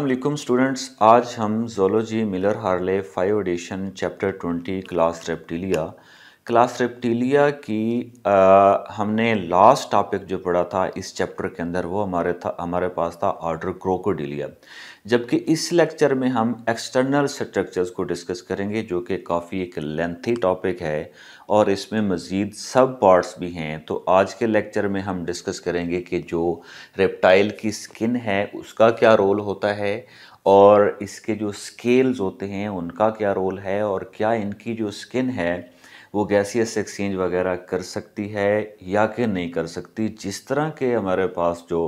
अस्सलाम स्टूडेंट्स आज हम zoology Miller Harley five edition chapter 20 class Reptilia class Reptilia की आ, हमने लास्ट टॉपिक जो पढ़ा था इस चैप्टर के अंदर वो हमारे था हमारे पास था ऑर्डर क्रोकोडिलिया जबकि इस लेक्चर में हम एक्सटर्नल स्ट्रक्चर्स को डिस्कस करेंगे जो कि काफ़ी एक लेंथी टॉपिक है और इसमें मज़ीद सब पार्ट्स भी हैं तो आज के लेक्चर में हम डिस्कस करेंगे कि जो रेप्टाइल की स्किन है उसका क्या रोल होता है और इसके जो स्केल्स होते हैं उनका क्या रोल है और क्या इनकी जो स्किन है वो गैसियस एक्सचेंज वगैरह कर सकती है या कि नहीं कर सकती जिस तरह के हमारे पास जो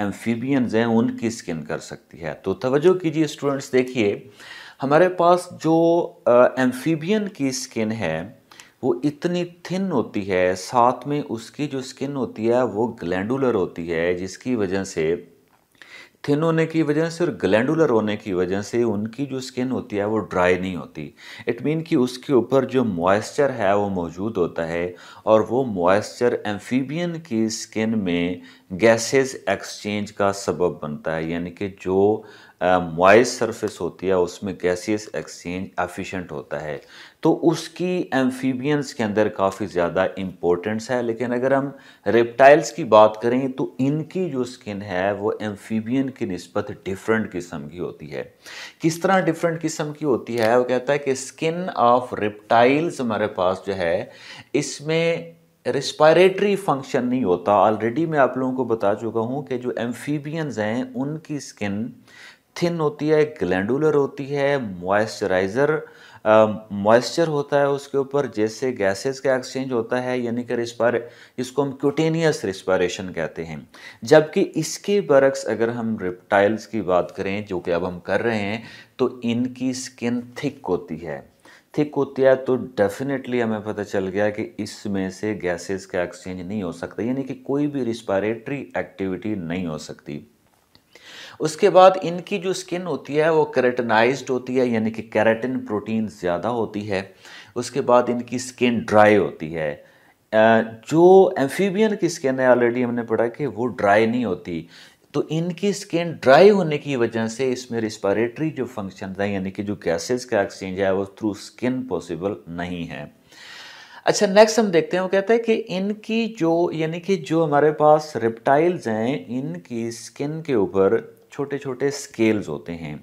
एम्फीबियंस हैं उनकी स्किन कर सकती है तो तवज्जो कीजिए स्टूडेंट्स देखिए हमारे पास जो एम्फीबियन की स्किन है वो इतनी थिन होती है साथ में उसकी जो स्किन होती है वो ग्लैंडुलर होती है जिसकी वजह से थिन होने की वजह से और ग्लैंडुलर होने की वजह से उनकी जो स्किन होती है वो ड्राई नहीं होती इट मीन कि उसके ऊपर जो मॉइस्चर है वो मौजूद होता है और वो मॉइस्चर एम्फीबियन की स्किन में गैसेस एक्सचेंज का सबब बनता है यानी कि जो मॉइस सरफेस होती है उसमें गैसेस एक्सचेंज एफिशिएंट होता है तो उसकी एम्फीबियंस के अंदर काफ़ी ज़्यादा इम्पोर्टेंस है लेकिन अगर हम रेप्टाइल्स की बात करें तो इनकी जो स्किन है वो एम्फीबियन की नस्बत डिफरेंट किस्म की होती है किस तरह डिफरेंट किस्म की होती है वो कहता है कि स्किन ऑफ रेप्टाइल्स हमारे पास जो है इसमें रिस्पायरेटरी फंक्शन नहीं होता ऑलरेडी मैं आप लोगों को बता चुका हूँ कि जो एम्फीबियंस हैं उनकी स्किन थिन होती है ग्लैंडुलर होती है मॉइस्चराइज़र मॉइस्चर होता है उसके ऊपर जैसे गैसेस का एक्सचेंज होता है यानी कि रिस्पायर इसको हम क्यूटेनियस रिस्पायरेशन कहते हैं जबकि इसके बरक्स अगर हम रिप्टाइल्स की बात करें जो कि अब हम कर रहे हैं तो इनकी स्किन थिक होती है थिक होती है तो डेफिनेटली हमें पता चल गया कि इसमें से गैसेस का एक्सचेंज नहीं हो सकता यानी कि कोई भी रिस्पायरेटरी एक्टिविटी नहीं हो सकती उसके बाद इनकी जो स्किन होती है वो कैरेटनाइज होती है यानी कि कैरेटिन प्रोटीन ज़्यादा होती है उसके बाद इनकी स्किन ड्राई होती है जो एम्फीबियन की स्किन है ऑलरेडी हमने पढ़ा कि वो ड्राई नहीं होती तो इनकी स्किन ड्राई होने की वजह से इसमें रिस्पायरेटरी जो फंक्शन है यानी कि जो गैसेस का एक्सचेंज है वो थ्रू स्किन पॉसिबल नहीं है अच्छा नेक्स्ट हम देखते हैं वो कहता है कि इनकी जो यानी कि जो हमारे पास रिप्टाइल्स हैं इनकी स्किन के ऊपर छोटे छोटे स्केल्स होते हैं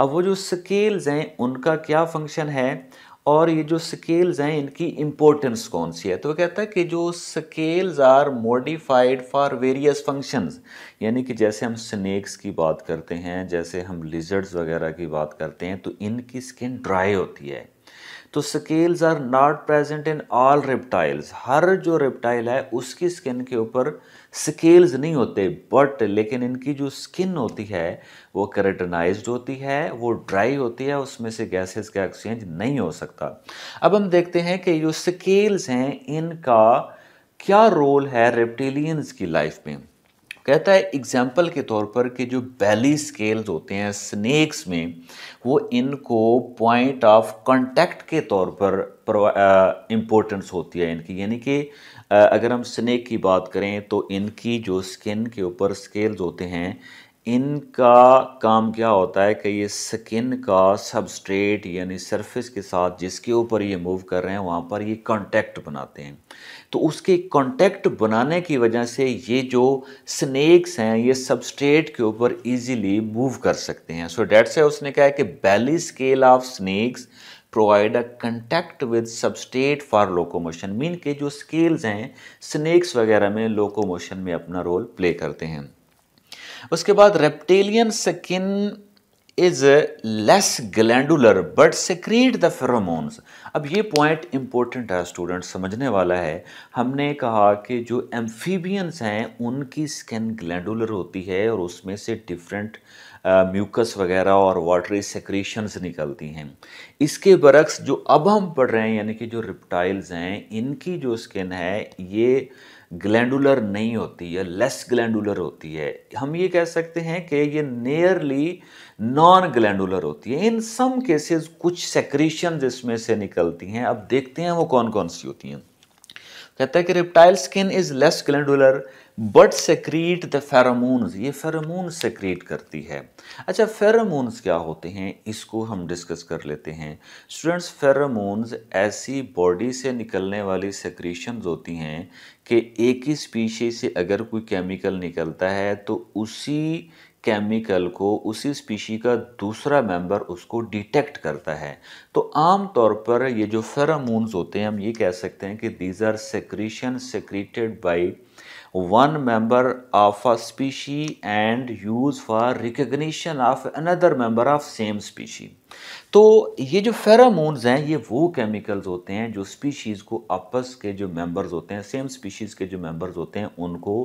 अब वो जो स्केल्स हैं उनका क्या फंक्शन है और ये जो स्केल्स हैं इनकी इम्पोर्टेंस कौन सी है तो वो कहता है कि जो scales are modified for various functions यानी कि जैसे हम स्नैक्स की बात करते हैं जैसे हम लिजर्ड्स वगैरह की बात करते हैं तो इनकी स्किन ड्राई होती है तो scales are not present in all reptiles हर जो रेप्टाइल है उसकी स्किन के ऊपर स्केल्स नहीं होते बट लेकिन इनकी जो स्किन होती है वो करेटनाइज होती है वो ड्राई होती है उसमें से गैसेस का एक्सचेंज नहीं हो सकता अब हम देखते हैं कि जो स्केल्स हैं इनका क्या रोल है रेप्टिलियंस की लाइफ में कहता है एग्जाम्पल के तौर पर कि जो बैली स्केल्स होते हैं स्नेक्स में वो इनको पॉइंट ऑफ कॉन्टैक्ट के तौर पर इम्पोर्टेंस होती है इनकी यानी कि अगर हम स्नेक की बात करें तो इनकी जो स्किन के ऊपर स्केल्स होते हैं इनका काम क्या होता है कि ये स्किन का सबस्ट्रेट यानी सरफेस के साथ जिसके ऊपर ये मूव कर रहे हैं वहाँ पर ये कॉन्टैक्ट बनाते हैं तो उसके कॉन्टैक्ट बनाने की वजह से ये जो स्नेक्स हैं ये सबस्ट्रेट के ऊपर इजीली मूव कर सकते हैं सो डेट से उसने कहा है कि belly scale of snakes provide a contact with substrate for locomotion mean के जो स्केल्स हैं स्नेक्स वगैरह में लोकोमोशन में अपना रोल प्ले करते हैं उसके बाद reptilian skin is less glandular but secrete the pheromones अब ये पॉइंट इंपॉर्टेंट है स्टूडेंट समझने वाला है हमने कहा कि जो एम्फीबियंस हैं उनकी स्किन ग्लैंडुलर होती है और उसमें से डिफरेंट म्यूकस uh, वगैरह और वाटरी सेक्रीशंस निकलती हैं इसके बरक्स जो अब हम पढ़ रहे हैं यानी कि जो रिप्टाइल्स हैं इनकी जो स्किन है ये ग्लैंडुलर नहीं होती है लेस ग्लैंडुलर होती है हम ये कह सकते हैं कि ये नियरली नॉन ग्लैंडुलर होती है इन सम केसेस कुछ सेक्रीशन इसमें से निकलती हैं अब देखते हैं वो कौन कौन सी होती हैं कहता है कि reptile skin is less glandular but secrete the pheromones ये फेरामोन सेक्रीट करती है अच्छा फेरामोन्स क्या होते हैं इसको हम डिस्कस कर लेते हैं स्टूडेंट्स फेरामोन्स ऐसी बॉडी से निकलने वाली सेक्रीशंस होती हैं कि एक ही स्पीशी से अगर कोई केमिकल निकलता है तो उसी केमिकल को उसी स्पीशी का दूसरा मेंबर उसको डिटेक्ट करता है तो आम तौर पर ये जो फेरामस होते हैं हम ये कह सकते हैं कि these are secretion secreted by one member of a species and use for recognition of another member of same species तो ये जो फेरामोन्स हैं ये वो केमिकल्स होते हैं जो स्पीशीज़ को आपस के जो मेंबर्स होते हैं सेम स्पीशीज़ के जो मेंबर्स होते हैं उनको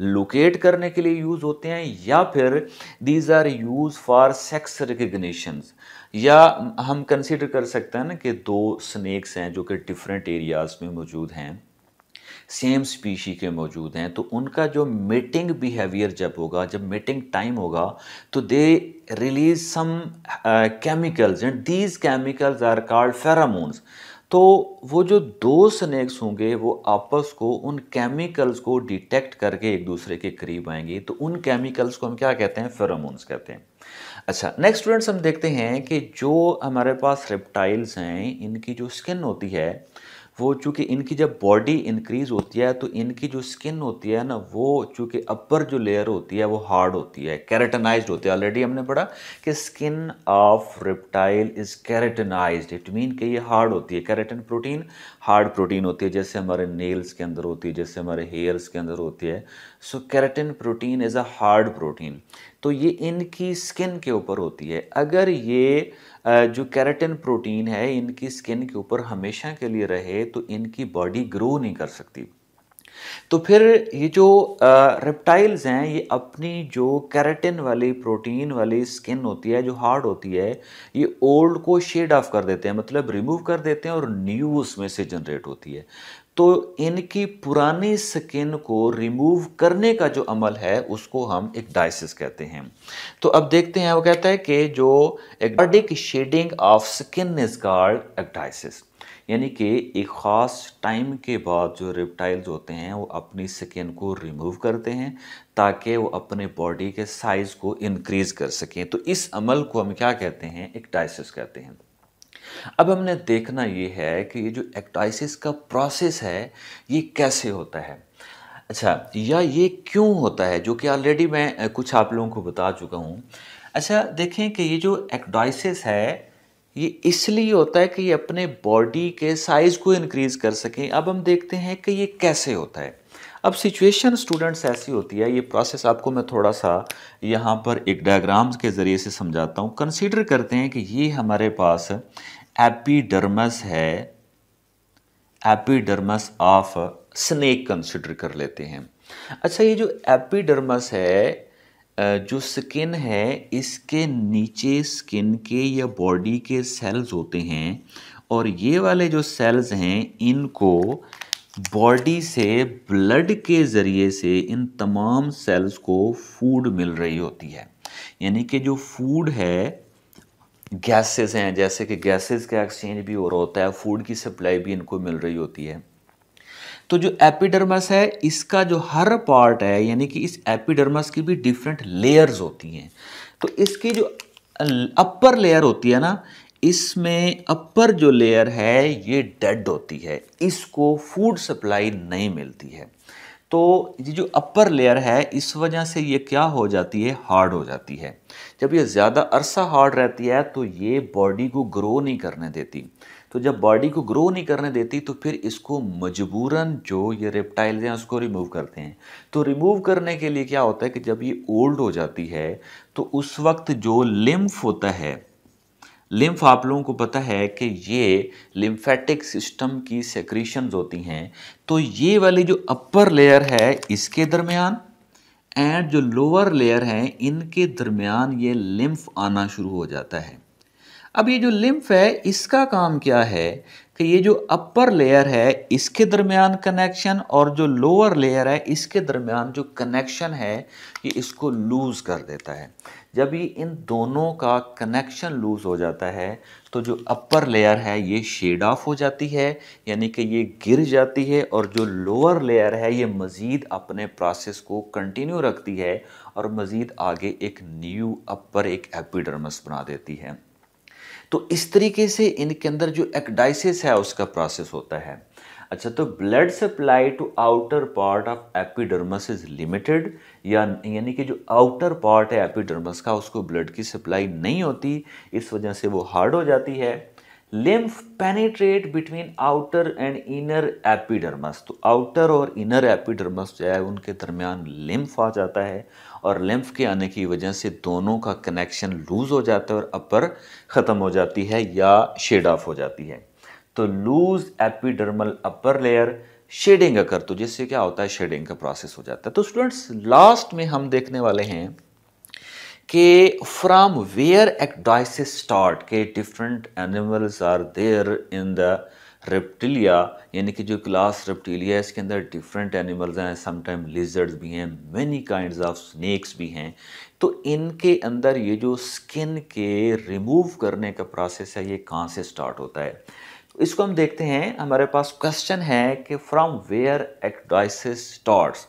लोकेट करने के लिए यूज़ होते हैं या फिर these are use for sex recognitions या हम कंसिडर कर सकते हैं ना कि दो स्नैक्स हैं जो कि डिफरेंट एरियाज़ में मौजूद हैं सेम स्पीशी के मौजूद हैं तो उनका जो मेटिंग बिहेवियर जब होगा जब मेटिंग टाइम होगा तो they release some chemicals and these chemicals are called pheromones तो वो जो दो स्नैक्स होंगे वो आपस को उन केमिकल्स को डिटेक्ट करके एक दूसरे के करीब आएंगे तो उन केमिकल्स को हम क्या कहते हैं फेरामोन्स कहते हैं अच्छा नेक्स्ट स्टूडेंट्स हम देखते हैं कि जो हमारे पास रेप्टाइल्स हैं इनकी जो स्किन होती है वो चूँकि इनकी जब बॉडी इंक्रीज़ होती है तो इनकी जो स्किन होती है ना वो चूँकि अपर जो लेयर होती है वो हार्ड होती है कैरेटनाइज होती है ऑलरेडी हमने पढ़ा कि skin of reptile is keratinize it mean कि ये हार्ड होती है कैरेटन प्रोटीन हार्ड प्रोटीन होती है जैसे हमारे नेल्स के अंदर होती है जैसे हमारे हेयर्स के अंदर होती है so keratin protein is a hard protein तो ये इनकी स्किन के ऊपर होती है अगर ये जो केराटिन प्रोटीन है इनकी स्किन के ऊपर हमेशा के लिए रहे तो इनकी बॉडी ग्रो नहीं कर सकती तो फिर ये जो रेप्टाइल्स हैं ये अपनी जो कैरेटिन वाली प्रोटीन वाली स्किन होती है जो हार्ड होती है ये ओल्ड को शेड ऑफ कर देते हैं मतलब रिमूव कर देते हैं और न्यू उसमें से जनरेट होती है तो इनकी पुरानी स्किन को रिमूव करने का जो अमल है उसको हम एक डायसिस कहते हैं तो अब देखते हैं वो कहता है कि जो एक shedding of skin is called ecdysis यानी कि एक ख़ास टाइम के बाद जो रिप्टाइल्स होते हैं वो अपनी स्किन को रिमूव करते हैं ताकि वो अपने बॉडी के साइज़ को इनक्रीज़ कर सकें तो इस अमल को हम क्या कहते हैं एक डायसिस कहते हैं अब हमने देखना ये है कि ये जो एक्टाइसिस का प्रोसेस है ये कैसे होता है अच्छा या ये क्यों होता है जो कि ऑलरेडी मैं कुछ आप लोगों को बता चुका हूँ अच्छा देखें कि ये जो एक्टाइसिस है ये इसलिए होता है कि ये अपने बॉडी के साइज़ को इनक्रीज़ कर सकें अब हम देखते हैं कि ये कैसे होता है अब सिचुएशन स्टूडेंट्स ऐसी होती है ये प्रोसेस आपको मैं थोड़ा सा यहाँ पर एक डायग्राम्स के ज़रिए से समझाता हूँ कंसीडर करते हैं कि ये हमारे पास एपीडर्मस है एपीडर्मस ऑफ स्नेक कंसिडर कर लेते हैं अच्छा ये जो एपीडर्मस है जो स्किन है इसके नीचे स्किन के या बॉडी के सेल्स होते हैं और ये वाले जो सेल्स हैं इनको बॉडी से ब्लड के ज़रिए से इन तमाम सेल्स को फूड मिल रही होती है यानी कि जो फूड है गैसेस हैं जैसे कि गैसेस का एक्सचेंज भी हो रहा होता है फूड की सप्लाई भी इनको मिल रही होती है तो जो एपिडर्मस है इसका जो हर पार्ट है यानी कि इस एपिडर्मस की भी डिफरेंट लेयर्स होती हैं तो इसकी जो अपर लेयर होती है ना इसमें अपर जो लेयर है ये डेड होती है इसको फूड सप्लाई नहीं मिलती है तो ये जो अपर लेयर है इस वजह से ये क्या हो जाती है हार्ड हो जाती है जब ये ज़्यादा अरसा हार्ड रहती है तो ये बॉडी को ग्रो नहीं करने देती तो जब बॉडी को ग्रो नहीं करने देती तो फिर इसको मजबूरन जो ये रेप्टाइल्स हैं उसको रिमूव करते हैं तो रिमूव करने के लिए क्या होता है कि जब ये ओल्ड हो जाती है तो उस वक्त जो लिम्फ होता है लिम्फ आप लोगों को पता है कि ये लिम्फेटिक सिस्टम की सेक्रीशंस होती हैं तो ये वाली जो अपर लेयर है इसके दरमियान एंड जो लोअर लेयर हैं इनके दरमियान ये लिम्फ आना शुरू हो जाता है अब ये जो लिम्फ है इसका काम क्या है कि ये जो अपर लेयर है इसके दरमियान कनेक्शन और जो लोअर लेयर है इसके दरमियान जो कनेक्शन है ये इसको लूज़ कर देता है जब ये इन दोनों का कनेक्शन लूज़ हो जाता है तो जो अपर लेयर है ये शेड ऑफ हो जाती है यानी कि ये गिर जाती है और जो लोअर लेयर है ये मज़ीद अपने प्रोसेस को कंटिन्यू रखती है और मज़ीद आगे एक न्यू अपर एक एपिडर्मस बना देती है तो इस तरीके से इनके अंदर जो एक्डाइसिस है उसका प्रोसेस होता है अच्छा तो blood supply to outer part of epidermis is limited या यानी कि जो आउटर पार्ट है एपिडर्मस का उसको ब्लड की सप्लाई नहीं होती इस वजह से वो हार्ड हो जाती है lymph penetrate between outer and inner epidermis तो आउटर और इनर एपिडर्मस जो है उनके दरमियान लिम्फ आ जाता है और लिम्फ के आने की वजह से दोनों का कनेक्शन लूज़ हो जाता है और अपर ख़त्म हो जाती है या शेड ऑफ हो जाती है तो loose epidermal upper layer shedding occur तो जिससे क्या होता है शेडिंग का प्रोसेस हो जाता है तो स्टूडेंट्स लास्ट में हम देखने वाले हैं कि फ्राम वेयर एक्डाइसिस स्टार्ट के different animals are there in the Reptilia यानी कि जो क्लास रेप्टिलिया है इसके अंदर डिफरेंट एनिमल्स हैं समटाइम लिजर्ड्स भी हैं मैनी काइंड ऑफ स्नैक्स भी हैं तो इनके अंदर ये जो स्किन के रिमूव करने का प्रोसेस है ये कहाँ से स्टार्ट होता है तो इसको हम देखते हैं हमारे पास क्वेश्चन है कि फ्रॉम वेयर एक्टाइसिस स्टार्ट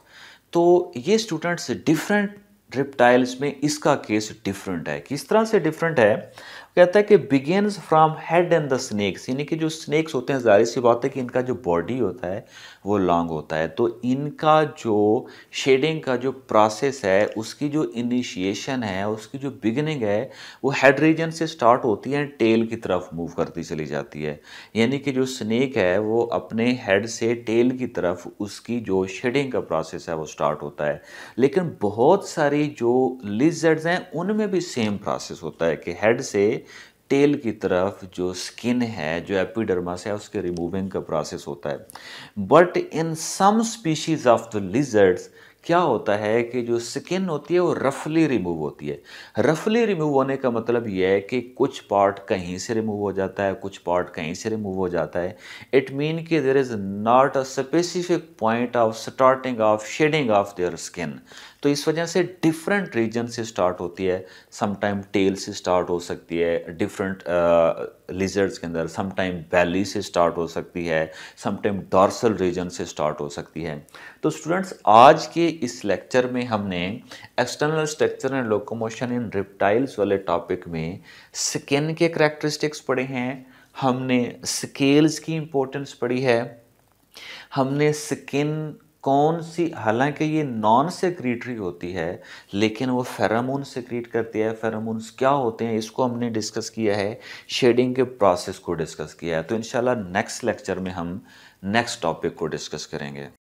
तो ये स्टूडेंट्स डिफरेंट रिप्टाइल्स में इसका केस डिफरेंट है किस तरह से डिफरेंट है कहता है कि begins from head and the snakes यानी कि जो स्नैक्स होते हैं जाहिर सी बात है कि इनका जो बॉडी होता है वो लॉन्ग होता है तो इनका जो शेडिंग का जो प्रोसेस है उसकी जो इनिशिएशन है उसकी जो बिगनिंग है वो हेड रीजन से स्टार्ट होती है टेल की तरफ मूव करती चली जाती है यानी कि जो स्नैक है वो अपने हेड से टेल की तरफ उसकी जो शेडिंग का प्रोसेस है वो स्टार्ट होता है लेकिन बहुत सारी जो लिजर्ड्स हैं उनमें भी सेम प्रोसेस होता है कि हेड से टेल की तरफ जो स्किन है जो से है उसके रिमूविंग का प्रोसेस होता है but in some species of the lizards क्या होता है कि जो स्किन होती है वो रफली रिमूव होती है रफली रिमूव होने का मतलब यह है कि कुछ पार्ट कहीं से रिमूव हो जाता है कुछ पार्ट कहीं से रिमूव हो जाता है इट मीन कि there is not a specific point of starting of shedding of their skin तो इस वजह से डिफरेंट रीजन से स्टार्ट होती है समटाइम टेल से स्टार्ट हो सकती है डिफरेंट लिजर्ड्स के अंदर समटाइम वैली से स्टार्ट हो सकती है समटाइम डॉर्सल रीजन से स्टार्ट हो सकती है तो स्टूडेंट्स आज के इस लेक्चर में हमने external structure and locomotion in reptiles वाले टॉपिक में स्किन के करेक्टरिस्टिक्स पढ़े हैं हमने स्केल्स की इम्पोर्टेंस पढ़ी है हमने स्किन कौन सी हालांकि ये नॉन सेक्रेटरी होती है लेकिन वो फेरामोन सेक्रेट करती है फेरामोन्स क्या होते हैं इसको हमने डिस्कस किया है शेडिंग के प्रोसेस को डिस्कस किया है तो इनशाला नेक्स्ट लेक्चर में हम नेक्स्ट टॉपिक को डिस्कस करेंगे